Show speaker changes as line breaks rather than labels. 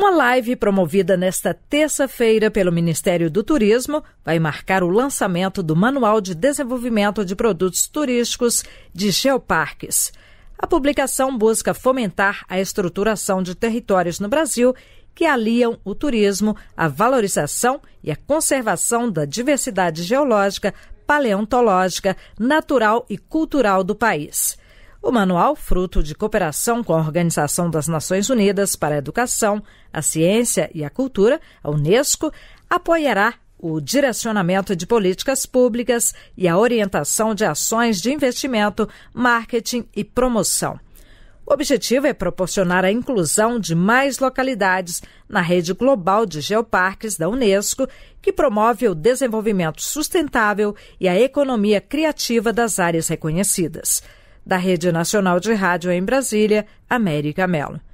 Uma live promovida nesta terça-feira pelo Ministério do Turismo vai marcar o lançamento do Manual de Desenvolvimento de Produtos Turísticos de Geoparques. A publicação busca fomentar a estruturação de territórios no Brasil que aliam o turismo à valorização e à conservação da diversidade geológica, paleontológica, natural e cultural do país. O manual, fruto de cooperação com a Organização das Nações Unidas para a Educação, a Ciência e a Cultura, a Unesco, apoiará o direcionamento de políticas públicas e a orientação de ações de investimento, marketing e promoção. O objetivo é proporcionar a inclusão de mais localidades na rede global de geoparques da Unesco, que promove o desenvolvimento sustentável e a economia criativa das áreas reconhecidas. Da Rede Nacional de Rádio em Brasília, América Mello.